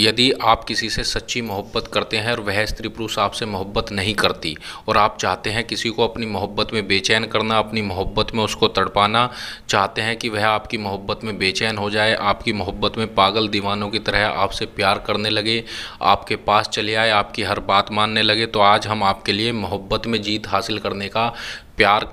यदि आप किसी से सच्ची मोहब्बत करते हैं और वह स्त्री पुरुष आपसे मोहब्बत नहीं करती और आप चाहते हैं किसी को अपनी मोहब्बत में बेचैन करना अपनी मोहब्बत में उसको तड़पाना चाहते हैं कि वह आपकी मोहब्बत में बेचैन हो जाए आपकी मोहब्बत में पागल दीवानों की तरह आपसे प्यार करने लगे आपके पास चले आए आपकी हर बात मानने लगे तो आज हम आपके लिए मोहब्बत में जीत हासिल करने का प्यार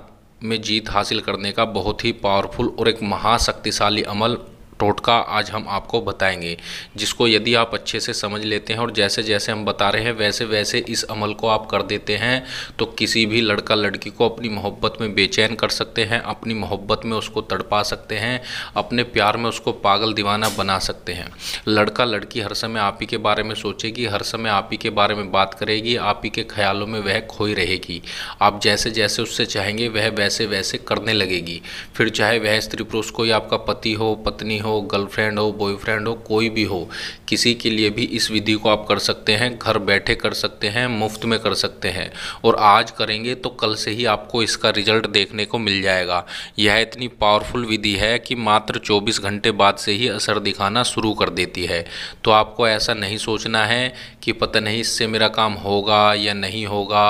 में जीत हासिल करने का बहुत ही पावरफुल और एक महाशक्तिशाली अमल टोटका आज हम आपको बताएंगे जिसको यदि आप अच्छे से समझ लेते हैं और जैसे जैसे हम बता रहे हैं वैसे वैसे इस अमल को आप कर देते हैं तो किसी भी लड़का लड़की को अपनी मोहब्बत में बेचैन कर सकते हैं अपनी मोहब्बत में उसको तड़पा सकते हैं अपने प्यार में उसको पागल दीवाना बना सकते हैं लड़का लड़की हर समय आप ही के बारे में सोचेगी हर समय आप ही के बारे में बात करेगी आप ही के ख्यालों में वह खोई रहेगी आप जैसे जैसे उससे चाहेंगे वह वैसे वैसे करने लगेगी फिर चाहे वह स्त्री पुरुष को या आपका पति हो पत्नी हो हो गर्लफ्रेंड हो बॉयफ्रेंड हो कोई भी हो किसी के लिए भी इस विधि को आप कर सकते हैं घर बैठे कर सकते हैं मुफ्त में कर सकते हैं और आज करेंगे तो कल से ही आपको इसका रिजल्ट देखने को मिल जाएगा यह इतनी पावरफुल विधि है कि मात्र 24 घंटे बाद से ही असर दिखाना शुरू कर देती है तो आपको ऐसा नहीं सोचना है कि पता नहीं इससे मेरा काम होगा या नहीं होगा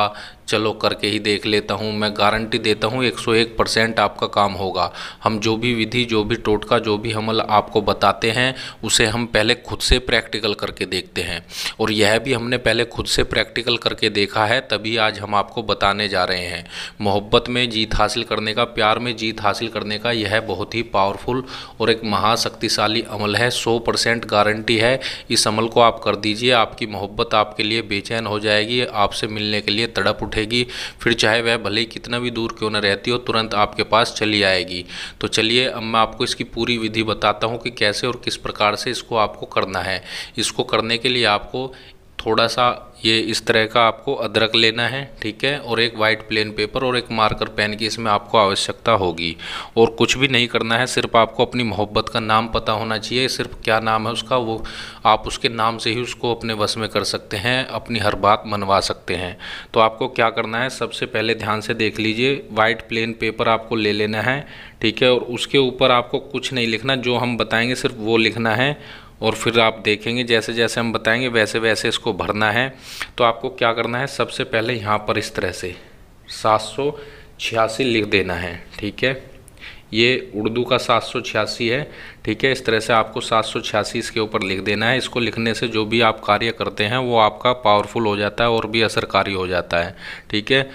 चलो करके ही देख लेता हूँ मैं गारंटी देता हूँ 101 परसेंट आपका काम होगा हम जो भी विधि जो भी टोटका जो भी हमल आपको बताते हैं उसे हम पहले खुद से प्रैक्टिकल करके देखते हैं और यह भी हमने पहले खुद से प्रैक्टिकल करके देखा है तभी आज हम आपको बताने जा रहे हैं मोहब्बत में जीत हासिल करने का प्यार में जीत हासिल करने का यह बहुत ही पावरफुल और एक महाशक्तिशाली अमल है सौ परसेंट गारंटी है इस अमल को आप कर दीजिए आपकी मोहब्बत आपके लिए बेचैन हो जाएगी आपसे मिलने के लिए तड़प उठे उठेगी फिर चाहे वह भले ही कितना भी दूर क्यों न रहती हो तुरंत आपके पास चली आएगी तो चलिए अब मैं आपको इसकी पूरी विधि बताता हूँ कि कैसे और किस प्रकार से इसको आपको करना है इसको करने के लिए आपको थोड़ा सा ये इस तरह का आपको अदरक लेना है ठीक है और एक वाइट प्लेन पेपर और एक मार्कर पेन की इसमें आपको आवश्यकता होगी और कुछ भी नहीं करना है सिर्फ आपको अपनी मोहब्बत का नाम पता होना चाहिए सिर्फ क्या नाम है उसका वो आप उसके नाम से ही उसको अपने वश में कर सकते हैं अपनी हर बात मनवा सकते हैं तो आपको क्या करना है सबसे पहले ध्यान से देख लीजिए वाइट प्लेन पेपर आपको ले लेना है ठीक है और उसके ऊपर आपको कुछ नहीं लिखना जो हम बताएँगे सिर्फ वो लिखना है और फिर आप देखेंगे जैसे जैसे हम बताएंगे वैसे वैसे इसको भरना है तो आपको क्या करना है सबसे पहले यहाँ पर इस तरह से सात सौ छियासी लिख देना है ठीक है ये उर्दू का सात सौ छियासी है ठीक है इस तरह से आपको सात सौ छियासी इसके ऊपर लिख देना है इसको लिखने से जो भी आप कार्य करते हैं वो आपका पावरफुल हो जाता है और भी असरकारी हो जाता है ठीक है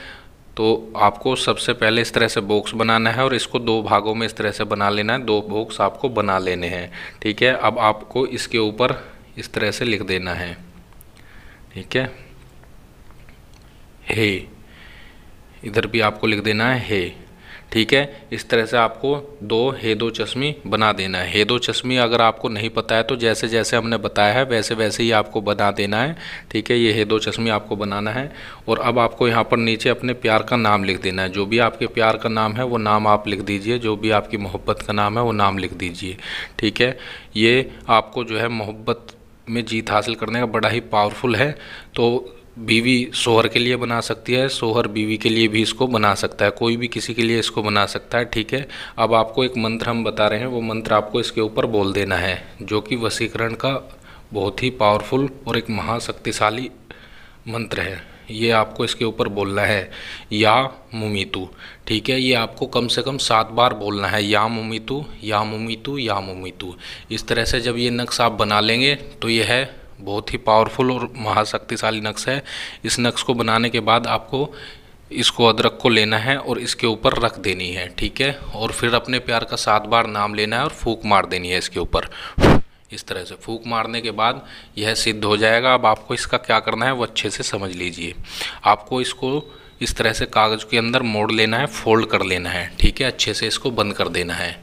तो आपको सबसे पहले इस तरह से बॉक्स बनाना है और इसको दो भागों में इस तरह से बना लेना है दो बॉक्स आपको बना लेने हैं ठीक है अब आपको इसके ऊपर इस तरह से लिख देना है ठीक है हे इधर भी आपको लिख देना है हे ठीक है इस तरह से आपको दो हेदो चश्मी बना देना है हेदो चश्मी अगर आपको नहीं पता है तो जैसे जैसे हमने बताया है वैसे वैसे ही आपको बना देना है ठीक है ये हेदो चश्मी आपको बनाना है और अब आपको यहाँ पर नीचे अपने प्यार का नाम लिख देना है जो भी आपके प्यार का नाम है वो नाम आप लिख दीजिए जो भी आपकी मोहब्बत का नाम है वो नाम लिख दीजिए ठीक है ये आपको जो है मोहब्बत में जीत हासिल करने का बड़ा ही पावरफुल है तो बीवी सोहर के लिए बना सकती है सोहर बीवी के लिए भी इसको बना सकता है कोई भी किसी के लिए इसको बना सकता है ठीक है अब आपको एक मंत्र हम बता रहे हैं वो मंत्र आपको इसके ऊपर बोल देना है जो कि वसीकरण का बहुत ही पावरफुल और एक महाशक्तिशाली मंत्र है ये आपको इसके ऊपर बोलना है या मुमितु ठीक है ये आपको कम से कम सात बार बोलना है या मुमितु या मुमितु या मुमितु इस तरह से जब ये नक्श आप बना लेंगे तो ये है बहुत ही पावरफुल और महाशक्तिशाली नक्श है इस नक्श को बनाने के बाद आपको इसको अदरक को लेना है और इसके ऊपर रख देनी है ठीक है और फिर अपने प्यार का सात बार नाम लेना है और फूक मार देनी है इसके ऊपर इस तरह से फूक मारने के बाद यह सिद्ध हो जाएगा अब आपको इसका क्या करना है वो अच्छे से समझ लीजिए आपको इसको इस तरह से कागज़ के अंदर मोड़ लेना है फोल्ड कर लेना है ठीक है अच्छे से इसको बंद कर देना है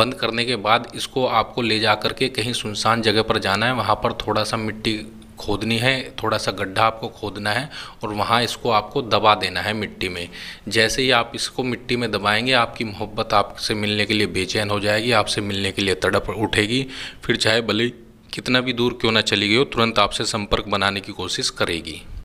बंद करने के बाद इसको आपको ले जा कर के कहीं सुनसान जगह पर जाना है वहाँ पर थोड़ा सा मिट्टी खोदनी है थोड़ा सा गड्ढा आपको खोदना है और वहाँ इसको आपको दबा देना है मिट्टी में जैसे ही आप इसको मिट्टी में दबाएंगे आपकी मोहब्बत आपसे मिलने के लिए बेचैन हो जाएगी आपसे मिलने के लिए तड़प उठेगी फिर चाहे भले कितना भी दूर क्यों ना चली गई हो तुरंत आपसे संपर्क बनाने की कोशिश करेगी